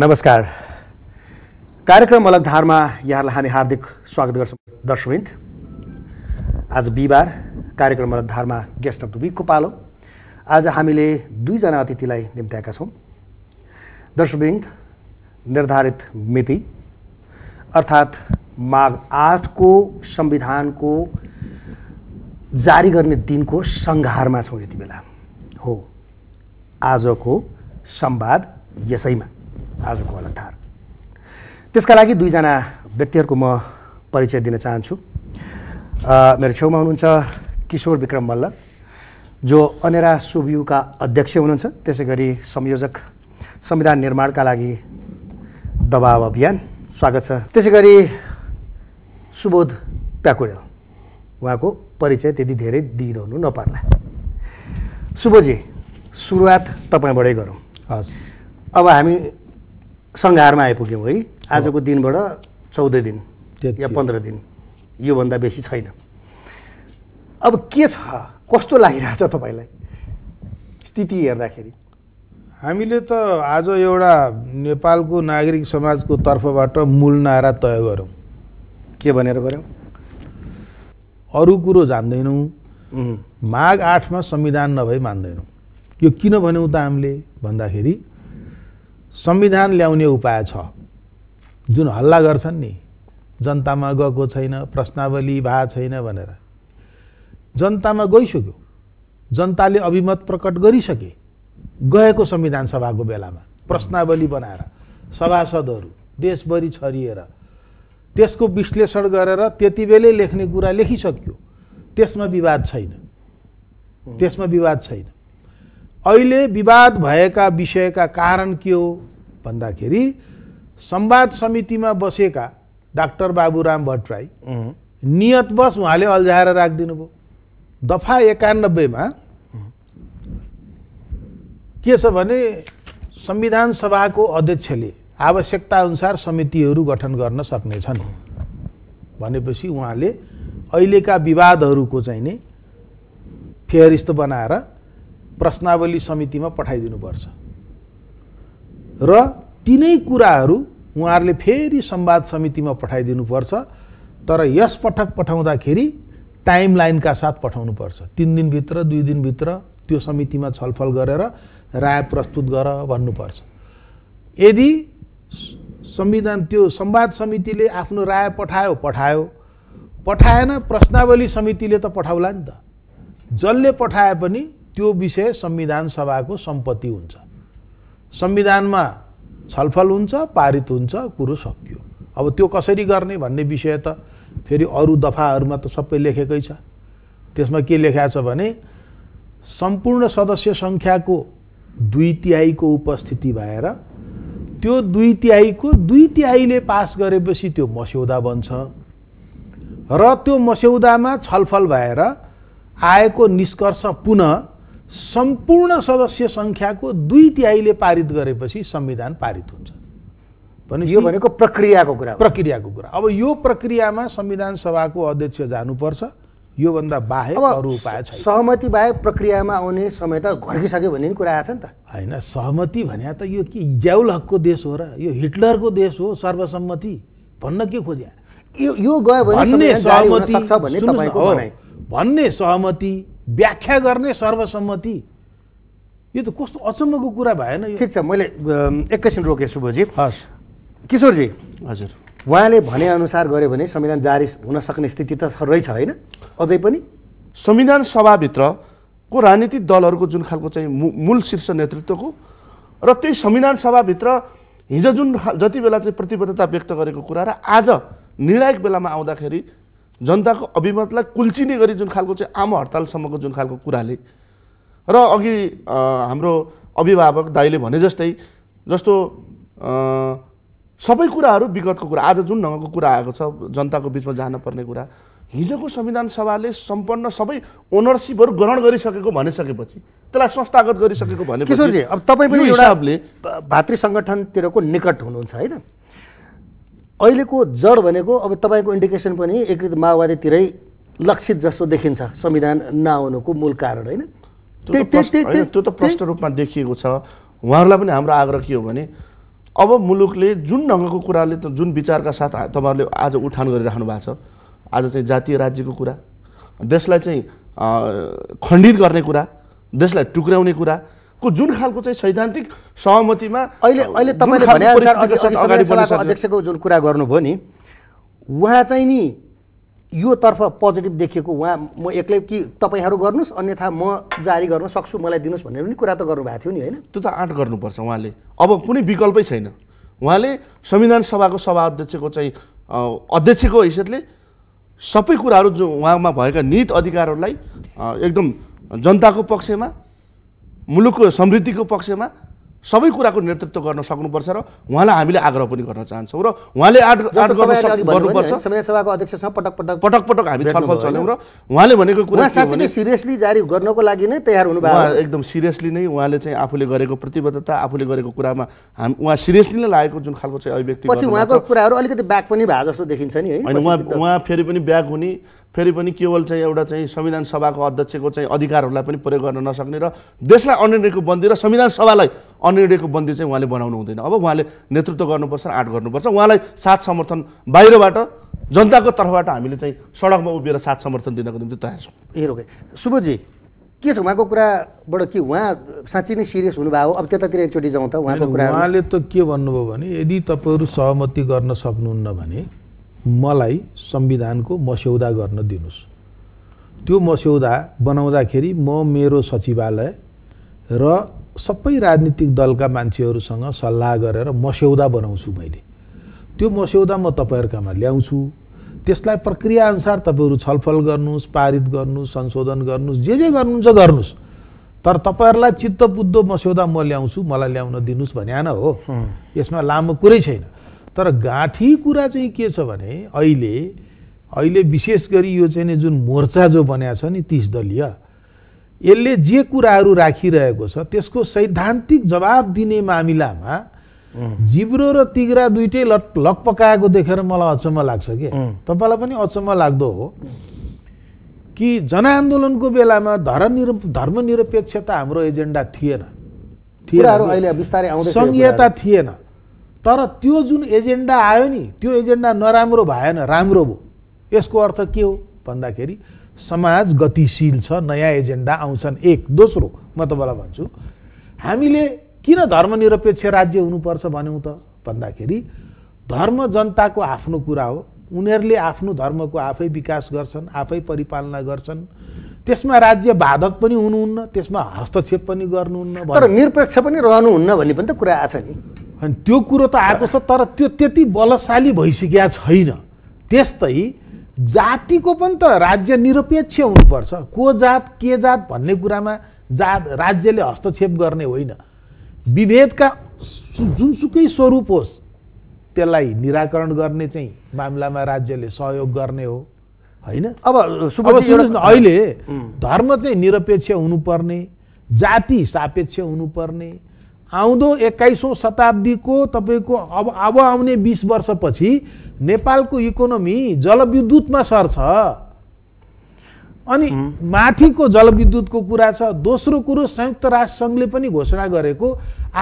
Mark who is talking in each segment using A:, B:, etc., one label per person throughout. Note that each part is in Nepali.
A: नमस्कार कार्यक्रम अलगधारमा यहाँहरूलाई हामी हार्दिक स्वागत गर्छौँ दर्शविन्द आज बिहिबार कार्यक्रम अलगधारमा गेस्ट अफ द विकको पालो आज हामीले दुईजना अतिथिलाई निम्त्याएका छौँ दर्शविन्द निर्धारित मिति अर्थात् माघ आठको संविधानको जारी गर्ने दिनको सङ्घारमा छौँ यति बेला हो आजको संवाद यसैमा आजको अलङ्कार त्यसका लागि दुईजना व्यक्तिहरूको म परिचय दिन चाहन्छु मेरो छेउमा हुनुहुन्छ किशोर विक्रम मल्ल जो अनेरा सुबियुका अध्यक्ष हुनुहुन्छ त्यसै गरी संयोजक संविधान निर्माणका लागि दबाव अभियान स्वागत छ त्यसै गरी सुबोध प्याकुरेल उहाँको परिचय त्यति धेरै दिइरहनु नपर्ला सुबोधजी सुरुवात तपाईँबाटै गरौँ हजुर अब हामी सङ्घारमा आइपुग्यौँ है आजको दिनबाट चौध दिन या पन्ध्र दिन योभन्दा बेसी छैन अब
B: के छ कस्तो लागिरहेछ तपाईँलाई स्थिति हेर्दाखेरि हामीले त आज एउटा नेपालको नागरिक समाजको तर्फबाट मूल नारा तय गऱ्यौँ के भनेर गऱ्यौँ अरू कुरो जान्दैनौँ माघ आठमा संविधान नभई मान्दैनौँ यो किन भन्यौँ त हामीले भन्दाखेरि संविधान ल्याउने उपाय छ जुन हल्ला गर्छन् नि जनतामा गएको छैन प्रश्नावली भएको छैन भनेर जनतामा गइसक्यो जनताले अभिमत प्रकट गरिसके गएको संविधान सभाको बेलामा प्रश्नावली बनाएर सभासदहरू देशभरि छरिएर त्यसको विश्लेषण गरेर त्यति बेलै लेख्ने कुरा लेखिसक्यो त्यसमा विवाद छैन त्यसमा विवाद छैन अहिले विवाद भएका विषयका कारण के हो भन्दाखेरि संवाद समितिमा बसेका डाक्टर बाबुराम भट्टराई नियतवश उहाँले अल्झाएर राखिदिनु भयो दफा एकानब्बेमा के छ भने संविधान सभाको अध्यक्षले आवश्यकताअनुसार समितिहरू गठन गर्न सक्नेछन् भनेपछि उहाँले अहिलेका विवादहरूको चाहिँ नि फेहरिस्त बनाएर प्रश्नावली समितिमा पठाइदिनुपर्छ र तिनै कुराहरू उहाँहरूले फेरि संवाद समितिमा पठाइदिनुपर्छ तर यस पटक पठाउँदाखेरि टाइम लाइनका साथ पठाउनुपर्छ तिन दिनभित्र दुई दिनभित्र त्यो समितिमा छलफल गरेर राय प्रस्तुत गर भन्नुपर्छ यदि संविधान त्यो संवाद समितिले आफ्नो राय पठायो पठायो पठाएन प्रश्नावली समितिले त पठाउला नि त जसले पठाए पनि त्यो विषय संविधान सभाको सम्पत्ति हुन्छ संविधानमा छलफल हुन्छ पारित हुन्छ कुरो सकियो अब त्यो कसरी गर्ने भन्ने विषय त फेरि अरू दफाहरूमा त सबै लेखेकै छ त्यसमा के लेखा छ भने सम्पूर्ण सदस्य सङ्ख्याको दुई तिहाईको उपस्थिति भएर त्यो दुई तिहाईको दुई तिहाईले पास गरेपछि त्यो मस्यौदा बन्छ र त्यो मस्यौदामा छलफल भएर आएको निष्कर्ष पुनः सम्पूर्ण सदस्य सङ्ख्याको दुई तिहाईले पारित गरेपछि संविधान पारित हुन्छ भने यो भनेको प्रक्रियाको कुरा प्रक्रियाको कुरा अब यो प्रक्रियामा संविधान सभाको अध्यक्ष जानुपर्छ योभन्दा बाहेक अरू उपाय छ सहमति बाहेक प्रक्रियामा आउने समय त घर्किसक्यो भन्ने कुरा आएको छ नि त होइन सहमति भने त यो के ज्याउल हकको देश हो र यो हिटलरको देश हो सर्वसम्मति भन्न के खोज्या यो यो गयो भने सहमति भन्ने सहमति व्याख्या गर्ने सर्वसम्मति यो त कस्तो अचम्मको कुरा भएन ठिक छ मैले एकैछिन रोकेँ शुभजी हस् किशोरजी हजुर उहाँले
A: भनेअनुसार गऱ्यो भने संविधान जारी हुन सक्ने स्थिति त रहेछ होइन अझै पनि
C: संविधान सभाभित्रको राजनीतिक दलहरूको जुन खालको चाहिँ मूल शीर्ष नेतृत्वको र त्यही संविधान सभाभित्र हिजो जुन जति बेला चाहिँ प्रतिबद्धता व्यक्त गरेको कुरा र आज निर्णायक बेलामा आउँदाखेरि जनताको अभिमतलाई कुल्चिने गरी जुन खालको चाहिँ आम हडतालसम्मको जुन खालको कुराले र अघि हाम्रो अभिभावक दाईले भने जस्तै जस्तो सबै कुराहरू विगतको कुरा आज जुन ढङ्गको कुरा आएको छ जनताको बिचमा जानुपर्ने कुरा हिजोको संविधान सभाले सम्पन्न सबै ओनरसिपहरू ग्रहण गरिसकेको भनिसकेपछि त्यसलाई संस्थागत गरिसकेको भने अब तपाईँ पनि एउटा भातृ सङ्गठनतिरको निकट हुनुहुन्छ होइन अहिलेको
A: जड भनेको अब तपाईँको इन्डिकेसन पनि एकीकृत माओवादीतिरै लक्षित जस्तो देखिन्छ संविधान
C: नआउनुको मूल कारण होइन त्यो त प्रष्ट रूपमा देखिएको छ उहाँहरूलाई पनि हाम्रो आग्रह के हो भने अब मुलुकले जुन ढङ्गको कुराले त जुन विचारका साथ तपाईँहरूले आज उठान गरिराख्नु भएको छ आज चाहिँ जातीय राज्यको कुरा देशलाई चाहिँ खण्डित गर्ने कुरा देशलाई टुक्राउने कुरा को जुन खालको चाहिँ सैद्धान्तिक सहमतिमा अहिले अहिले तपाईँले भने अध्यक्षको
A: जुन कुरा गर्नुभयो नि उहाँ चाहिँ नि योतर्फ पोजिटिभ देखिएको उहाँ म एक्लै कि तपाईँहरू गर्नुहोस् अन्यथा म जारी गर्न सक्छु मलाई दिनुहोस् भनेर पनि कुरा त गर्नुभएको थियो नि होइन त्यो त आँट गर्नुपर्छ
C: उहाँले अब कुनै विकल्पै छैन उहाँले संविधान सभाको सभा अध्यक्षको चाहिँ अध्यक्षको हैसियतले सबै कुराहरू जो उहाँमा भएका निहित अधिकारहरूलाई एकदम जनताको पक्षमा मुलुकको समृद्धिको पक्षमा सबै कुराको नेतृत्व गर्न सक्नुपर्छ र उहाँलाई हामीले आग्रह पनि गर्न चाहन्छौँ र उहाँले आट गर्न गर्नुपर्छ
A: संविधान सभाको अध्यक्षसँग पटक पटक पटक पटक हामी छलफल चल्यौँ र
C: उहाँले भनेको कुरा साँच्चै
A: सिरियसली जारी गर्नको लागि नै तयार हुनुभयो उहाँ
C: एकदम सिरियसली नै उहाँले चाहिँ आफूले गरेको प्रतिबद्धता आफूले गरेको कुरामा हाम उहाँ सिरियसली नै लागेको जुन खालको चाहिँ अभिव्यक्ति पछि उहाँको कुराहरू अलिकति ब्याक पनि भए जस्तो देखिन्छ नि है उहाँ उहाँ फेरि पनि ब्याक हुने फेरि पनि केवल चाहिँ एउटा चाहिँ संविधान सभाको अध्यक्षको चाहिँ अधिकारहरूलाई पनि प्रयोग गर्न नसक्ने र देशलाई अनिर्णयको बन्दी र संविधान सभालाई अनिर्णयको बन्दी चाहिँ उहाँले बनाउनु हुँदैन अब उहाँले नेतृत्व गर्नुपर्छ आँट गर्नुपर्छ उहाँलाई साथ समर्थन बाहिरबाट जनताको तर्फबाट हामीले चाहिँ सडकमा उभिएर साथ समर्थन दिनको निम्ति तयार छौँ ए रोके
B: शुभजी
A: के छ उहाँको कुराबाट के उहाँ साँच्चै नै सिरियस हुनुभयो अब त्यतातिर एकचोटि जाउँ त उहाँको कुरा उहाँले
B: त के भन्नुभयो भने यदि तपाईँहरू सहमति गर्न सक्नुहुन्न भने मलाई संविधानको मस्यौदा गर्न दिनुहोस् त्यो मस्यौदा बनाउँदाखेरि म मेरो सचिवालय र सबै राजनीतिक दलका मान्छेहरूसँग सल्लाह गरेर मस्यौदा बनाउँछु मैले त्यो मस्यौदा म तपाईँहरूकामा ल्याउँछु त्यसलाई प्रक्रियाअनुसार तपाईँहरू छलफल गर्नुहोस् पारित गर्नुहोस् संशोधन गर्नुहोस् जे जे गर्नुहुन्छ गर्नुहोस् तर तपाईँहरूलाई चित्तबुद्धो मस्यौदा म ल्याउँछु मलाई ल्याउन दिनुहोस् भने हो यसमा लामो कुरै छैन तर गाँठी कुरा चाहिँ के छ भने अहिले अहिले विशेष गरी यो चाहिँ जुन मोर्चा जो बनाएको छ नि तिस दलीय यसले जे कुराहरू राखिरहेको छ त्यसको सैद्धान्तिक जवाब दिने मामिलामा जिब्रो र तिग्रा दुइटै लट लक पकाएको देखेर मलाई अचम्म लाग्छ कि तपाईँलाई पनि अचम्म लाग्दो हो कि जनआन्दोलनको बेलामा धर्मनिर धर्मनिरपेक्षता हाम्रो एजेन्डा थिएन थिएन संता थिएन तर त्यो जुन एजेन्डा आयो नि त्यो एजेन्डा नराम्रो भएन राम्रो भयो यसको अर्थ के हो भन्दाखेरि समाज गतिशील छ नयाँ एजेन्डा आउँछन् एक दोस्रो म तपाईँलाई भन्छु हामीले किन धर्मनिरपेक्ष राज्य हुनुपर्छ भन्यौँ त भन्दाखेरि धर्म जनताको आफ्नो कुरा हो उनीहरूले आफ्नो धर्मको आफै विकास गर्छन् आफै परिपालना गर्छन् त्यसमा राज्य बाधक पनि हुनुहुन्न त्यसमा हस्तक्षेप पनि गर्नुहुन्न तर निरपेक्ष पनि रहनुहुन्न भन्ने पनि त कुरा आएको छ नि अनि त्यो कुरो त आएको छ तर त्यो त्यति बलशाली भइसकेका छैन त्यस्तै जातिको पनि त राज्य निरपेक्ष हुनुपर्छ को जात के जात भन्ने कुरामा जात राज्यले हस्तक्षेप गर्ने होइन विभेदका जुनसुकै स्वरूप होस् त्यसलाई निराकरण गर्ने चाहिँ मामलामा राज्यले सहयोग गर्ने हो होइन अब सुन्नुहोस् न अहिले धर्म चाहिँ निरपेक्ष हुनुपर्ने जाति सापेक्ष हुनुपर्ने आउँदो एक्काइसौँ शताब्दीको तपाईँको अब अब आउने बिस वर्षपछि नेपालको इकोनोमी जलविद्युतमा सर्छ अनि माथिको जलविद्युतको कुरा छ दोस्रो कुरो संयुक्त राष्ट्रसङ्घले पनि घोषणा गरेको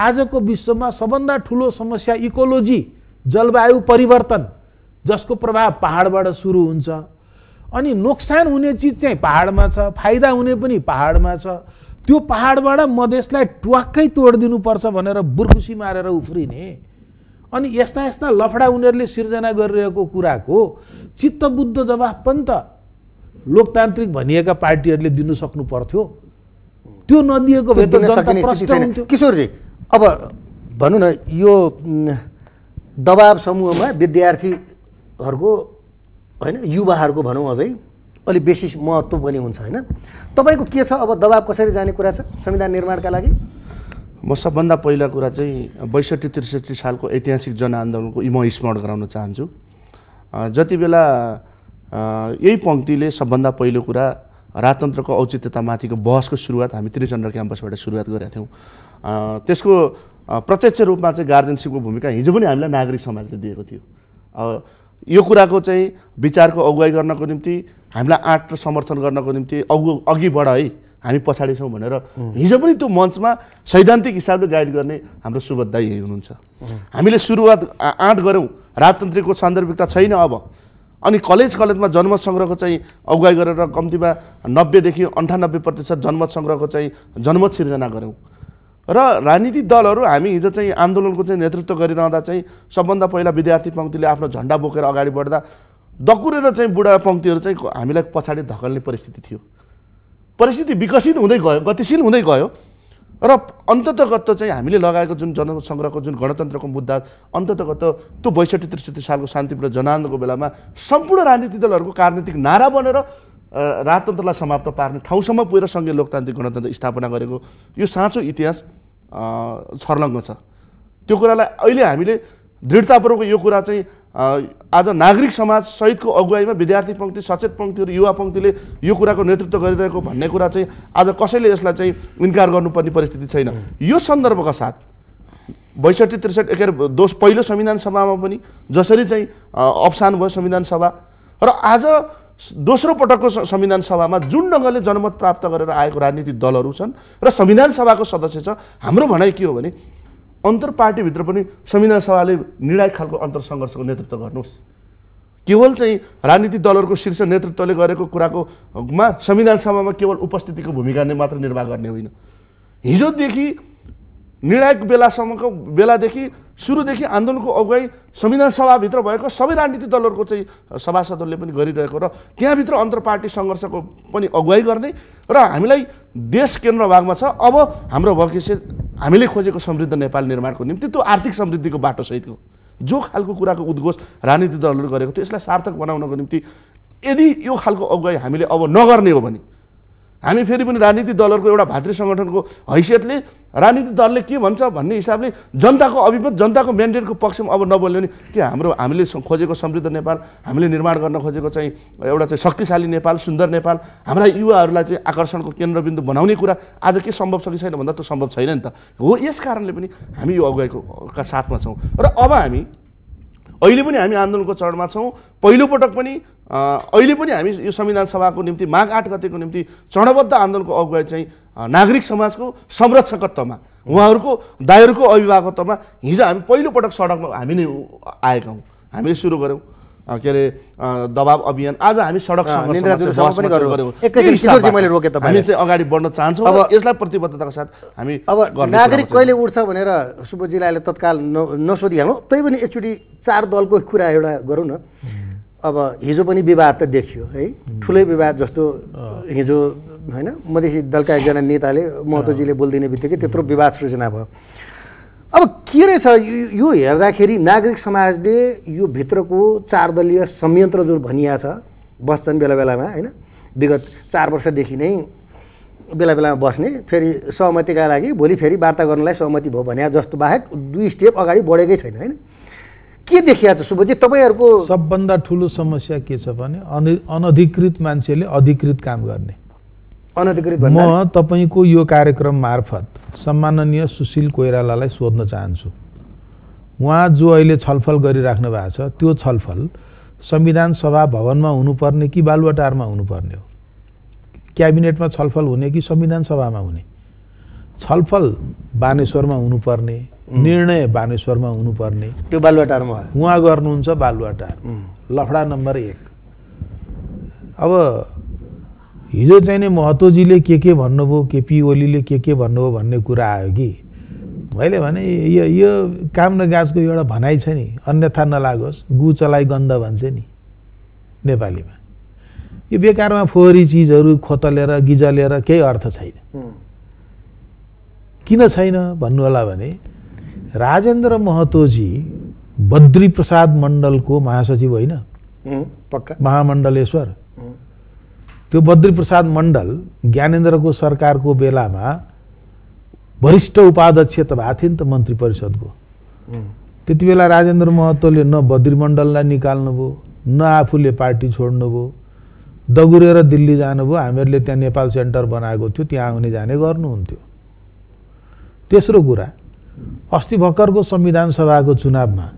B: आजको विश्वमा सबभन्दा ठुलो समस्या इकोलोजी जलवायु परिवर्तन जसको प्रभाव पाहाडबाट सुरु हुन्छ अनि नोक्सान हुने चिज चाहिँ पाहाडमा छ फाइदा हुने पनि पाहाडमा छ त्यो पहाडबाट मधेसलाई ट्वाक्कै तोडिदिनुपर्छ भनेर बुर्खुसी मारेर उफ्रिने अनि यस्ता यस्ता लफडा उनीहरूले सिर्जना गरिरहेको कुराको चित्तबुद्ध जवाफ पनि त लोकतान्त्रिक भनिएका पार्टीहरूले दिनु सक्नु पर्थ्यो त्यो नदिएको भए त किशोरजी अब
A: भनौँ न यो दबाब समूहमा विद्यार्थीहरूको होइन युवाहरूको भनौँ अझै अलिक बेसी महत्त्व पनि हुन्छ होइन तपाईँको के छ अब दबाब कसरी जाने कुरा छ संविधान निर्माणका लागि
C: म सबभन्दा पहिला कुरा चाहिँ बैसठी त्रिसठी सालको ऐतिहासिक जनआन्दोलनको म स्मरण गराउन चाहन्छु जति बेला यही पङ्क्तिले सबभन्दा पहिलो कुरा राजतन्त्रको औचित्यतामाथिको बहसको सुरुवात हामी त्रिचन्द्र क्याम्पसबाट सुरुवात गरेका थियौँ त्यसको प्रत्यक्ष रूपमा चाहिँ गार्जेनसिपको भूमिका हिजो पनि हामीलाई नागरिक समाजले दिएको थियो यो कुराको चाहिँ विचारको अगुवाई गर्नको निम्ति हामीलाई आँट र समर्थन गर्नको निम्ति अघि अघि बढ है हामी पछाडि छौँ भनेर हिजो पनि त्यो मञ्चमा सैद्धान्तिक हिसाबले गाइड गर्ने हाम्रो सुबोध दाई यही हुनुहुन्छ हामीले सुरुवात आँट गऱ्यौँ राजतन्त्रको सान्दर्भिकता छैन अब अनि कलेज कलेजमा जनमत सङ्ग्रहको चाहिँ अगुवाई गरेर कम्तीमा नब्बेदेखि अन्ठानब्बे प्रतिशत जनमत सङ्ग्रहको चाहिँ जनमत सिर्जना गऱ्यौँ र राजनीतिक दलहरू हामी हिजो चाहिँ आन्दोलनको चाहिँ नेतृत्व गरिरहँदा चाहिँ सबभन्दा पहिला विद्यार्थी पङ्क्तिले आफ्नो झन्डा बोकेर अगाडि बढ्दा दकुरेर चाहिँ बुढा पङ्क्तिहरू चाहिँ हामीलाई पछाडि धकल्ने परिस्थिति थियो परिस्थिति विकसित हुँदै गयो गतिशील हुँदै गयो र अन्ततगत चाहिँ हामीले लगाएको जुन जनसङ्ग्रहको जुन गणतन्त्रको मुद्दा अन्ततगत त्यो बैसठी त्रिसठी सालको शान्तिपूर्ण जनआन्दोलनको बेलामा सम्पूर्ण राजनीतिक दलहरूको राजनीतिक नारा बनेर राजतन्त्रलाई समाप्त पार्ने ठाउँसम्म पुगेर सङ्घीय लोकतान्त्रिक गणतन्त्र स्थापना गरेको यो साँचो इतिहास छर्लङ्ग छ त्यो कुरालाई अहिले हामीले दृढतापूर्वक यो कुरा चाहिँ आज नागरिक समाज सहितको अगुवाईमा विद्यार्थी पङ्क्ति सचेत पङ्क्तिहरू युवा पङ्क्तिले यो कुराको नेतृत्व गरिरहेको भन्ने कुरा चाहिँ आज कसैले यसलाई चाहिँ इन्कार गर्नुपर्ने परिस्थिति छैन यो सन्दर्भका साथ बैसठी त्रिसठी के अरे दोष पहिलो संविधान सभामा पनि जसरी चाहिँ अवसान भयो संविधान सभा र आज दोस्रो पटकको संविधान सभामा जुन ढङ्गले जनमत प्राप्त गरेर आएको राजनीतिक दलहरू छन् र संविधान सभाको सदस्य छ हाम्रो भनाइ के हो भने अन्तर पार्टीभित्र पनि संविधान सभाले निर्णायक खालको अन्तर सङ्घर्षको नेतृत्व गर्नुहोस् केवल चाहिँ राजनीतिक दलहरूको शीर्ष नेतृत्वले गरेको कुराकोमा संविधान सभामा केवल उपस्थितिको भूमिका नै मात्र निर्वाह गर्ने होइन हिजोदेखि निर्णायक बेलासम्मको बेलादेखि सुरुदेखि आन्दोलनको अगुवाई संविधान सभाभित्र भएको सबै राजनीतिक दलहरूको चाहिँ सभासदहरूले पनि गरिरहेको र त्यहाँभित्र अन्तर पार्टी सङ्घर्षको पनि अगुवाई गर्ने र हामीलाई देश केन्द्र भागमा छ अब हाम्रो भविष्य हामीले खोजेको समृद्ध नेपाल निर्माणको निम्ति त्यो आर्थिक समृद्धिको बाटोसहितको जो खालको कुराको उद्घोष राजनीतिक दलहरू गरेको थियो यसलाई सार्थक बनाउनको निम्ति यदि यो खालको अगुवाई हामीले अब नगर्ने हो भने हामी फेरि पनि राजनीतिक दलहरूको एउटा भातृ सङ्गठनको हैसियतले राजनीतिक दलले के भन्छ भन्ने हिसाबले जनताको अभिमत जनताको म्यान्डेटको पक्षमा अब नबोल्यो भने के हाम्रो हामीले खोजेको समृद्ध नेपाल हामीले निर्माण गर्न खोजेको चाहिँ एउटा चाहिँ शक्तिशाली नेपाल सुन्दर नेपाल हाम्रा युवाहरूलाई चाहिँ आकर्षणको केन्द्रबिन्दु बनाउने कुरा आज के सम्भव छ कि छैन भन्दा त सम्भव छैन नि त हो यस कारणले पनि हामी यो अगुवाईकोका साथमा छौँ र अब हामी अहिले पनि हामी आन्दोलनको चरणमा छौँ पहिलोपटक पनि अहिले पनि हामी यो संविधान सभाको निम्ति माघ आठ गतिको निम्ति चरणबद्ध आन्दोलनको अगुवाई चाहिँ नागरिक समाजको संरक्षकत्वमा उहाँहरूको दायरको अभिभावकत्वमा हिजो हामी पहिलोपटक सडकमा हामी नै आएका हौँ हामीले सुरु गऱ्यौँ के अरे दबाब अभियान आज हामी सडक हामी चाहिँ अगाडि बढ्न चाहन्छौँ अब यसलाई प्रतिबद्धताको साथ हामी अब नागरिक कहिले
A: उठ्छ भनेर सुबोधजीलाई अहिले तत्काल न नसोधिहालौँ तै पनि एकचोटि चार दलको कुरा एउटा गरौँ न अब हिजो पनि विवाद त देखियो है ठुलै विवाद जस्तो हिजो होइन मधेसी दलका एकजना नेताले महतोजीले बोलिदिने बित्तिकै त्यत्रो विवाद सृजना भयो अब के रहेछ यो हेर्दाखेरि नागरिक समाजले यो भित्रको चार दलीय संयन्त्र जो भनिया छ बस्छन् बेला बेलामा होइन विगत चार वर्षदेखि नै बेला बेलामा बस्ने फेरि सहमतिका लागि भोलि फेरि वार्ता गर्नलाई सहमति भयो भने जस्तो
B: बाहेक दुई स्टेप अगाडि बढेकै छैन होइन के देखिया छ शुभजी तपाईँहरूको सबभन्दा ठुलो समस्या के छ भने अनधिकृत मान्छेले अधिकृत काम गर्ने अनधिकृत म तपाईँको यो कार्यक्रम मार्फत सम्माननीय सुशील कोइरालालाई सोध्न चाहन्छु उहाँ जो अहिले छलफल गरिराख्नु भएको छ त्यो छलफल संविधान सभा भवनमा हुनुपर्ने कि बालुवाटारमा हुनुपर्ने हो क्याबिनेटमा छलफल हुने कि संविधान सभामा हुने छलफल बानेश्वरमा हुनुपर्ने निर्णय बानेश्वरमा हुनुपर्ने
A: त्यो बालुवाटारमा
B: उहाँ गर्नुहुन्छ बालुवाटार लफडा नम्बर एक अब हिजो चाहिँ नै महतोजीले के के भन्नुभयो केपी ओलीले के के भन्नुभयो भन्ने कुरा आयो कि मैले भने यो यो काम न गाँसको एउटा भनाइ छ नि अन्यथा नलागोस् गु चलाइ गन्ध भन्छ नि नेपालीमा यो बेकारमा फोहोरी चिजहरू खोतलेर गिजलेर केही अर्थ छैन किन छैन भन्नुहोला भने राजेन्द्र महतोजी बद्री प्रसाद मण्डलको महासचिव होइन पक्का महामण्डलेश्वर त्यो बद्री प्रसाद मण्डल ज्ञानेन्द्रको सरकारको बेलामा वरिष्ठ उपाध्यक्ष त भएको थियो नि त मन्त्री परिषदको त्यति बेला राजेन्द्र महतोले न बद्री मण्डललाई निकाल्नुभयो न आफूले पार्टी छोड्नुभयो दगुरेर दिल्ली जानुभयो हामीहरूले त्यहाँ नेपाल सेन्टर बनाएको थियो त्यहाँ आउने जाने गर्नुहुन्थ्यो तेस्रो कुरा अस्ति भर्खरको संविधान सभाको चुनावमा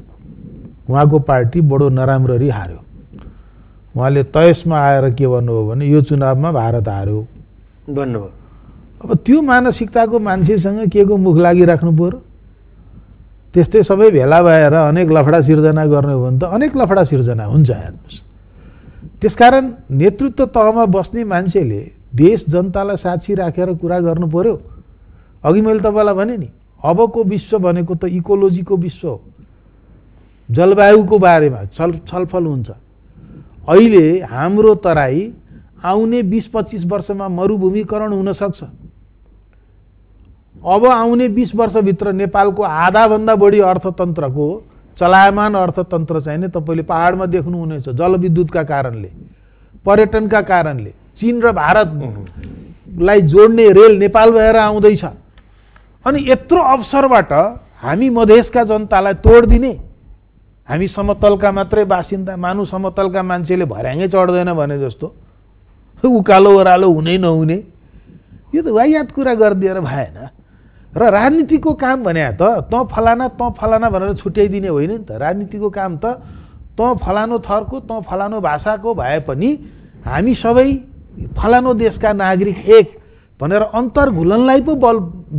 B: उहाँको पार्टी बडो नराम्ररी हार्यो उहाँले तयसमा आएर के भन्नुभयो भने यो चुनावमा भारत हार्यो भन्नुभयो अब त्यो मानसिकताको मान्छेसँग के को मुख लागिराख्नु पर्यो त्यस्तै सबै भेला भएर अनेक लफडा सिर्जना गर्ने हो भने त अनेक लफडा सिर्जना हुन्छ हेर्नुहोस् त्यसकारण नेतृत्व तहमा बस्ने मान्छेले देश जनतालाई साक्षी राखेर कुरा गर्नु पऱ्यो अघि मैले तपाईँलाई भने नि अबको विश्व भनेको त इकोलोजीको विश्व हो जलवायुको बारेमा छल छलफल हुन्छ अहिले हाम्रो तराई आउने बिस पच्चिस वर्षमा मरुभूमिकरण हुनसक्छ अब आउने बिस वर्षभित्र नेपालको आधाभन्दा बढी अर्थतन्त्रको चलायमान अर्थतन्त्र चाहिँ नै तपाईँले पाहाडमा देख्नुहुनेछ जलविद्युतका कारणले पर्यटनका कारणले चिन र भारतलाई जोड्ने रेल नेपाल भएर आउँदैछ अनि यत्रो अवसरबाट हामी मधेसका जनतालाई तोडिदिने हामी समतलका मात्रै बासिन्दा मानु समतलका मान्छेले भर्याङै चढ्दैन भने जस्तो उकालो ओह्रालो हुनै नहुने यो त वायात कुरा गरिदिएर भएन र राजनीतिको काम भने त तँ फलाना तँ फलाना भनेर छुट्याइदिने होइन नि त राजनीतिको काम त तँ फलानो थरको तँ फलानो भाषाको भए पनि हामी सबै फलानो देशका नागरिक एक भनेर अन्तर घुलनलाई पो बल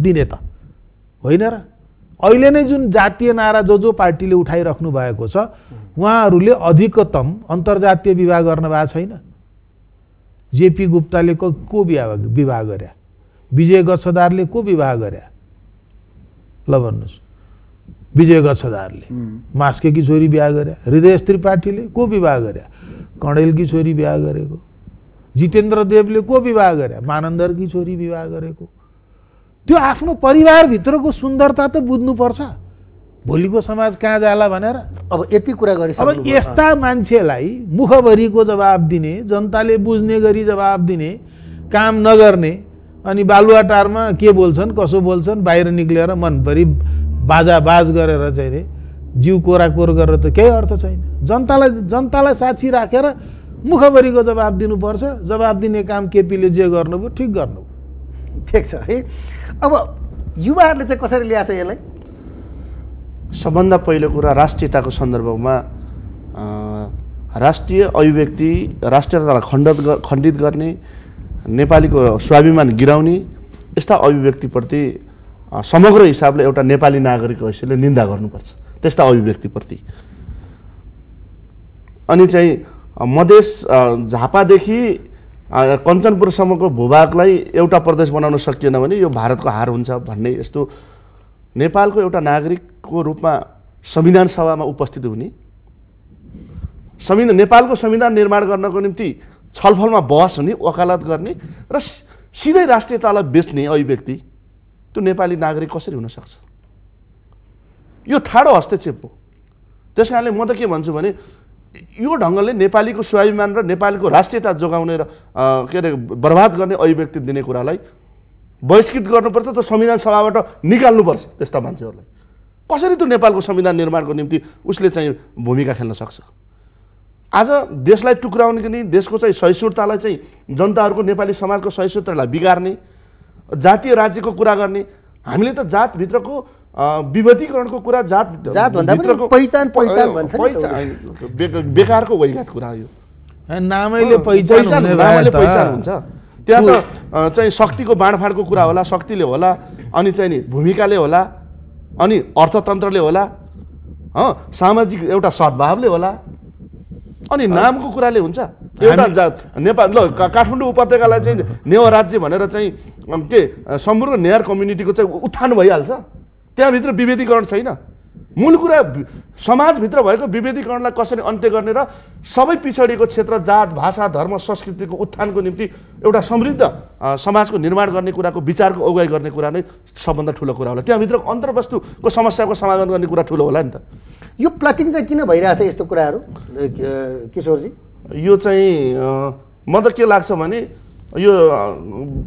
B: दिने त होइन र अहिले नै जुन जातीय नारा जो जो पार्टीले उठाइराख्नु भएको छ उहाँहरूले अधिकतम अन्तर्जातीय विवाह गर्न भएको छैन जेपी गुप्ताले को को विवाह विवाह गरे विजय गच्छदारले को विवाह गरे ल भन्नुहोस् विजय गच्छदारले मास्केकी छोरी बिहा गरे हृदय त्रिपाठीले को विवाह गरे कणेलकी छोरी बिहा गरेको जितेन्द्र देवले को विवाह गरे मानन्दरकी छोरी विवाह गरेको त्यो आफ्नो परिवारभित्रको सुन्दरता त बुझ्नुपर्छ भोलिको समाज कहाँ जाला भनेर अब यति कुरा गरे अब यस्ता मान्छेलाई मुखभरिको जवाब दिने जनताले बुझ्ने गरी जवाब दिने काम नगर्ने अनि बालुवाटारमा के बोल्छन् कसो बोल्छन् बाहिर निक्लेर मनभरि बाजाबाज गरेर चाहिँ जिउ कोराकोर गरेर त केही अर्थ छैन जनतालाई जनतालाई साक्षी राखेर मुखभरिको जवाब दिनुपर्छ जवाब दिने काम केपीले जे गर्नुभयो ठिक गर्नुभयो ठिक छ है अब युवाहरूले चाहिँ कसरी ल्याएको छ यसलाई
C: सबभन्दा पहिलो कुरा राष्ट्रियताको सन्दर्भमा राष्ट्रिय अभिव्यक्ति राष्ट्रियतालाई खण्डित खण्डित गर्ने नेपालीको स्वाभिमान गिराउने यस्ता अभिव्यक्तिप्रति समग्र हिसाबले एउटा नेपाली नागरिकको हैसियतले निन्दा गर्नुपर्छ त्यस्ता अभिव्यक्तिप्रति अनि चाहिँ मधेस झापादेखि कञ्चनपुरसम्मको भूभागलाई एउटा प्रदेश बनाउन सकिएन भने यो भारतको हार हुन्छ भन्ने यस्तो नेपालको एउटा नागरिकको रूपमा संविधान सभामा उपस्थित हुने संविधान नेपालको संविधान निर्माण गर्नको निम्ति छलफलमा बहस हुने वकालत गर्ने र सिधै राष्ट्रियतालाई बेच्ने अभिव्यक्ति त्यो नेपाली नागरिक कसरी हुनसक्छ यो ठाडो हस्तक्षेप हो त्यस कारणले म त के भन्छु भने यो ढङ्गले नेपालीको स्वाभिमान र नेपालीको राष्ट्रियता जोगाउने र के अरे बर्बाद गर्ने अभिव्यक्ति दिने कुरालाई बहिष्कृत गर्नुपर्छ त संविधान सभाबाट निकाल्नुपर्छ त्यस्ता मान्छेहरूलाई कसरी त्यो नेपालको संविधान निर्माणको निम्ति उसले चाहिँ भूमिका खेल्न सक्छ आज देशलाई टुक्राउने कि देशको चाहिँ सहिष्णुतालाई चाहिँ जनताहरूको नेपाली समाजको सहिष्णुतालाई बिगार्ने जातीय राज्यको कुरा गर्ने हामीले त जातभित्रको विभेदीकरणको कुरा जात पनि पहिचान पहिचान भन्छ बेकारको वैगात कुरा हो यो नामैले पहिचान नामैले पहिचान हुन्छ त्यहाँ त चाहिँ शक्तिको बाँडफाँडको कुरा होला शक्तिले होला अनि चाहिँ नि भूमिकाले होला अनि अर्थतन्त्रले होला सामाजिक एउटा सद्भावले होला अनि नामको कुराले हुन्छ एउटा जात नेपाल ल काठमाडौँ उपत्यकालाई चाहिँ नेवार राज्य भनेर चाहिँ के सम्पूर्ण नेवार कम्युनिटीको चाहिँ उत्थान भइहाल्छ त्यहाँभित्र विभेदीकरण छैन मूल कुरा समाजभित्र भएको विभेदीकरणलाई कसरी अन्त्य गर्ने र सबै पिछडिएको क्षेत्र जात भाषा धर्म संस्कृतिको उत्थानको निम्ति एउटा समृद्ध समाजको निर्माण गर्ने कुराको विचारको अगुवाई गर्ने कुरा नै सबभन्दा ठुलो कुरा होला त्यहाँभित्रको अन्तर्वस्तुको समस्याको समाधान गर्ने कुरा ठुलो होला नि त यो प्लाटिङ चाहिँ किन भइरहेछ यस्तो कुराहरू किशोरजी यो चाहिँ म त के लाग्छ भने यो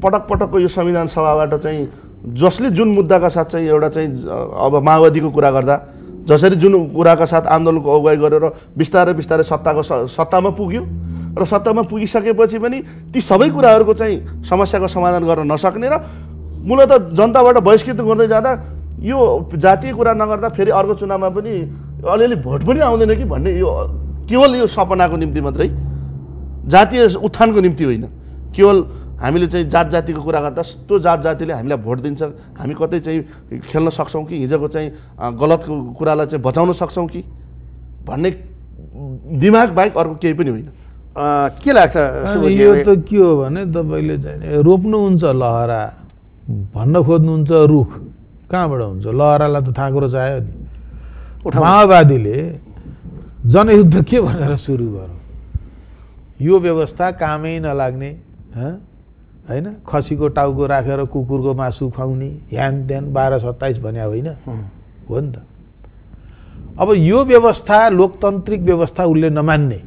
C: पटक पटकको यो संविधान सभाबाट चाहिँ जसले जुन मुद्दाका साथ चाहिँ एउटा चाहिँ अब माओवादीको कुरा गर्दा जसरी जुन कुराका साथ आन्दोलनको अगुवाई गरेर बिस्तारै बिस्तारै सत्ताको सत्तामा पुग्यो र सत्तामा पुगिसकेपछि पनि ती सबै कुराहरूको चाहिँ समस्याको समाधान गर्न नसक्ने र मूलत जनताबाट बहिष्कृत गर्दै जाँदा यो जातीय कुरा नगर्दा फेरि अर्को चुनावमा पनि अलिअलि भोट पनि आउँदैन कि भन्ने यो केवल यो सपनाको निम्ति मात्रै जातीय उत्थानको निम्ति होइन केवल हामीले चाहिँ जात जातिको कुरा गर्दा त्यो जात जातिले हामीलाई भोट दिन्छ हामी कतै चाहिँ खेल्न सक्छौँ कि हिजोको चाहिँ गलत कुरालाई चाहिँ बचाउन सक्छौँ कि भन्ने दिमाग बाहेक अर्को केही पनि होइन के लाग्छ यो त
B: के हो भने तपाईँले चाहिँ रोप्नुहुन्छ लहरा भन्न खोज्नुहुन्छ रुख कहाँबाट हुन्छ लहरालाई त थाँक्रो चाहियो नि माओवादीले जनयुद्ध के भनेर सुरु गरौँ यो व्यवस्था कामै नलाग्ने होइन खसीको टाउको राखेर कुकुरको मासु खुवाउने ह्यान त्यान बाह्र सत्ताइस भन्या होइन हो नि त अब यो व्यवस्था लोकतान्त्रिक व्यवस्था उसले नमान्ने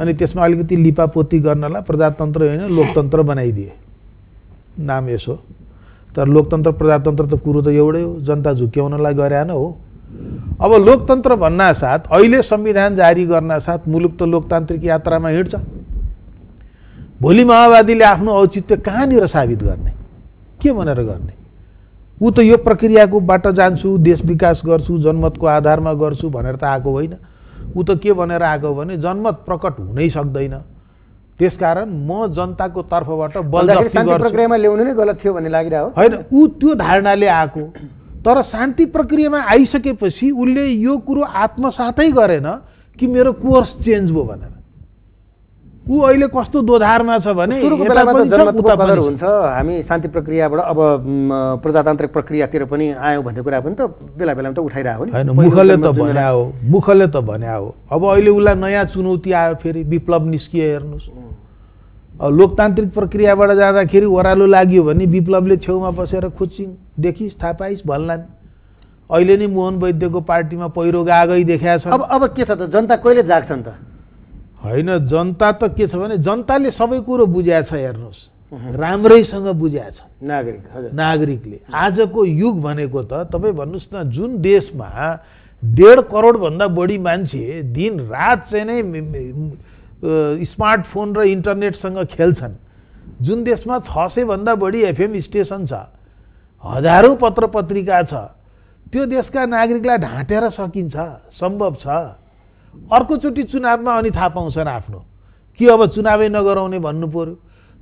B: अनि त्यसमा अलिकति लिपापोती गर्नलाई प्रजातन्त्र होइन लोकतन्त्र बनाइदिए नाम यसो तर लोकतन्त्र प्रजातन्त्र त कुरो त एउटै हो जनता झुक्याउनलाई गरे हो अब लोकतन्त्र भन्नासाथ अहिले संविधान जारी गर्नासाथ मुलुक त लोकतान्त्रिक यात्रामा हिँड्छ भोलि माओवादीले आफ्नो औचित्य कहाँनिर साबित गर्ने के भनेर गर्ने ऊ त यो प्रक्रियाको बाट जान्छु देश विकास गर्छु जनमतको आधारमा गर्छु भनेर त आएको होइन ऊ त के भनेर आएको भने जनमत प्रकट हुनै सक्दैन त्यसकारण म जनताको तर्फबाट प्रक्रियामा ल्याउनु नै गलत थियो भन्ने लागिरहेको होइन ऊ त्यो धारणाले आएको तर शान्ति प्रक्रियामा आइसकेपछि उसले यो कुरो आत्मसातै गरेन कि मेरो कोर्स चेन्ज भयो भनेर ऊ अहिले कस्तो दोधारमा छ भने हुन्छ
A: हामी शान्ति प्रक्रियाबाट अब प्रजातान्त्रिक प्रक्रियातिर पनि आयौँ भन्ने कुरा पनि त बेला
B: बेलामा त उठाइरहेको नि होइन मुखले त भन्या हो मुखले त भन्या हो अब अहिले उसलाई नयाँ चुनौती आयो फेरि विप्लव निस्कियो हेर्नुहोस् लोकतान्त्रिक प्रक्रियाबाट जाँदाखेरि ओह्रालो लाग्यो भने विप्लवले छेउमा बसेर खोज्छिन् देखिस् थाहा पाइस् भन्ला नि अहिले नै मोहन वैद्यको पार्टीमा पहिरो गागै देखाएको छ अब अब के छ त जनता कहिले जाग्छन् त होइन जनता त के छ भने जनताले सबै कुरो छ हेर्नुहोस् राम्रैसँग बुझाएको छ नागरिक नागरिकले आजको युग भनेको त तपाईँ भन्नुहोस् न जुन देशमा डेढ करोडभन्दा बढी मान्छे दिन रात चाहिँ नै स्मार्टफोन र इन्टरनेटसँग खेल्छन् जुन देशमा छ सयभन्दा बढी एफएम स्टेसन छ हजारौँ पत्र पत्रिका छ त्यो देशका नागरिकलाई ढाँटेर सकिन्छ सम्भव छ अर्कोचोटि चुनावमा अनि थाहा पाउँछन् आफ्नो कि अब चुनावै नगराउने भन्नु पऱ्यो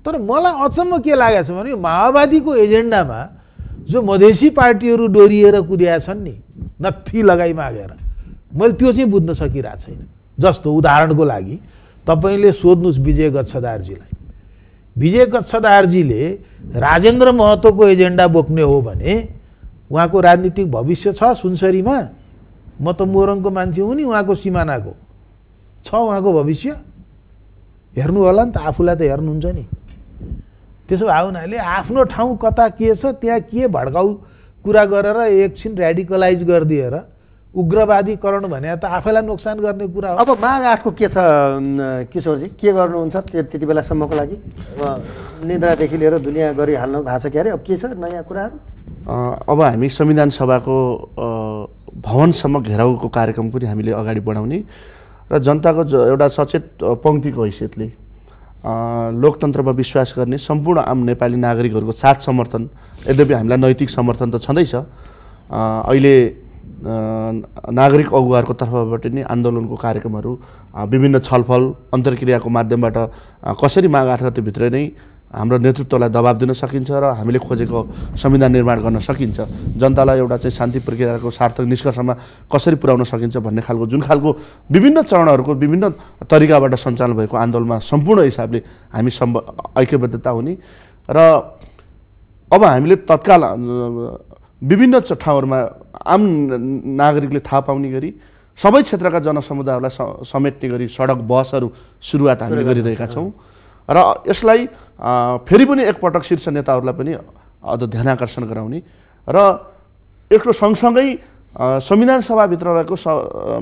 B: तर मलाई अचम्म के लागेको छ भने माओवादीको एजेन्डामा जो मधेसी पार्टीहरू डोरिएर कुद्या छन् नि नत्थी लगाई मागेर मैले त्यो चाहिँ बुझ्न सकिरहेको छैन जस्तो उदाहरणको लागि तपाईँले सोध्नुहोस् विजय गच्छदारजीलाई विजय गच्छदारजीले राजेन्द्र महतोको एजेन्डा बोक्ने हो भने उहाँको राजनीतिक भविष्य छ सुनसरीमा म त मोरङको मान्छे हुँ नि उहाँको सिमानाको छ उहाँको भविष्य हेर्नु होला नि त आफूलाई त हेर्नुहुन्छ नि त्यसो भए उनीहरूले आफ्नो ठाउँ कता के छ त्यहाँ के भड्काउ कुरा गरेर एकछिन रेडिकलाइज गरिदिएर उग्रवादीकरण भने त आफैलाई नोक्सान गर्ने कुरा हो
A: अब माघ आठको के छ किशोरजी के गर्नुहुन्छ त्यति बेलासम्मको लागि निद्रादेखि लिएर दुनियाँ गरिहाल्नु भएको छ क्यारे अब के छ नयाँ कुराहरू
C: अब हामी संविधान सभाको भवनसम्म घेराउको कार्यक्रम पनि हामीले अगाडि बढाउने र जनताको एउटा सचेत पङ्क्तिको हैसियतले लोकतन्त्रमा विश्वास गर्ने सम्पूर्ण आम नेपाली नागरिकहरूको साथ समर्थन यद्यपि हामीलाई नैतिक समर्थन त छँदैछ अहिले नागरिक अगुवाहरूको तर्फबाट नै आन्दोलनको कार्यक्रमहरू विभिन्न छलफल अन्तर्क्रियाको माध्यमबाट कसरी माग गतिभित्र नै हाम्रो नेतृत्वलाई दबाब दिन सकिन्छ र हामीले खोजेको संविधान निर्माण गर्न सकिन्छ जनतालाई एउटा चाहिँ शान्ति प्रक्रियाको सार्थक निष्कर्षमा कसरी पुर्याउन सकिन्छ भन्ने खालको जुन खालको विभिन्न चरणहरूको विभिन्न तरिकाबाट सञ्चालन भएको आन्दोलनमा सम्पूर्ण हिसाबले हामी सम्भ ऐक्यबद्धता हुने र अब हामीले तत्काल विभिन्न ठाउँहरूमा आम नागरिकले थाहा पाउने गरी सबै क्षेत्रका जनसमुदायहरूलाई समेट्ने गरी सडक बसहरू सुरुवात हामीले गरिरहेका छौँ र यसलाई फेरि पनि एकपटक शीर्ष नेताहरूलाई पनि अझ ध्यान आकर्षण गराउने र यसको सँगसँगै संविधान सभाभित्र रहेको स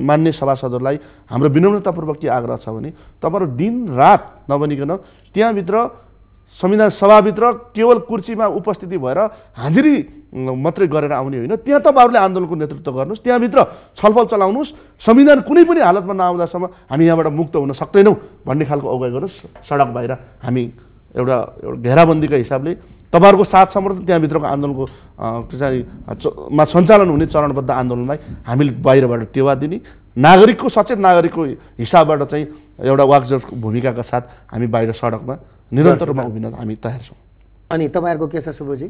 C: मान्य सभासदहरूलाई हाम्रो विनम्रतापूर्वक के आग्रह छ भने तपाईँहरू दिन रात नबनिकन त्यहाँभित्र संविधान सभाभित्र केवल कुर्सीमा उपस्थिति भएर हाजिरी मात्रै गरेर आउने होइन त्यहाँ तपाईँहरूले आन्दोलनको नेतृत्व गर्नुहोस् त्यहाँभित्र छलफल चलाउनुहोस् संविधान कुनै पनि हालतमा नआउँदासम्म हामी यहाँबाट मुक्त हुन सक्दैनौँ भन्ने खालको अगाडि गर्नुहोस् सडक बाहिर हामी एउटा एउटा घेराबन्दीका हिसाबले तपाईँहरूको साथ समर्थन त्यहाँभित्रको आन्दोलनको मा सञ्चालन हुने चरणबद्ध आन्दोलनलाई हामीले बाहिरबाट टेवा दिने नागरिकको सचेत नागरिकको हिसाबबाट चाहिँ एउटा वाक्जर भूमिकाका साथ हामी बाहिर सडकमा निरन्तर रूपमा उभिन हामी तयार छौँ अनि
A: तपाईँहरूको के छ सुबुजी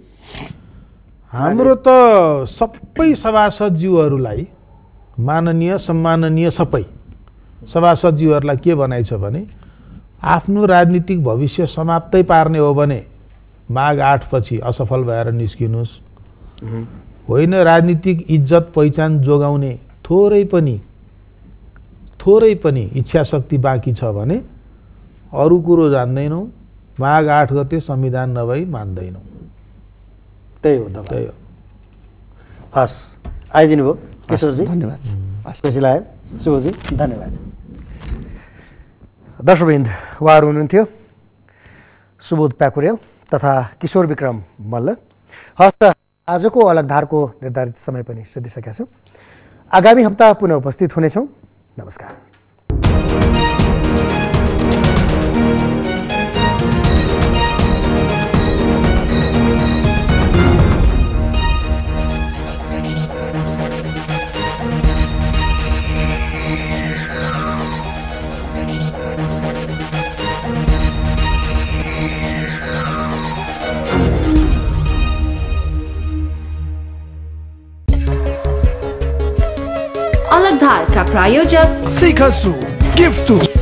C: हाम्रो त सबै सभासदज्यूहरूलाई
B: माननीय सम्माननीय सबै सभासदज्यूहरूलाई के बनाइछ भने आफ्नो राजनीतिक भविष्य समाप्तै पार्ने हो भने माघ आठपछि असफल भएर निस्किनुहोस् होइन राजनीतिक इज्जत पहिचान जोगाउने थोरै पनि थोरै पनि इच्छा शक्ति बाँकी छ भने अरू कुरो जान्दैनौँ माघ आठ गते संविधान नभई मान्दैनौँ
A: त्यही हो त्यही हो हस् आइदिनु भयो किशोरजी धन्यवाद खुसी लाग्यो शुभजी धन्यवाद दर्शकविन्द उहाँहरू हुनुहुन्थ्यो सुबोध प्याकुरेल तथा किशोर विक्रम मल्ल हस् त आजको अलगधारको निर्धारित समय पनि सिद्धिसकेका छौँ आगामी हप्ता पुनः उपस्थित हुनेछौँ नमस्कार
C: सुधार का प्रायोजक शिखा सू गिफ्ट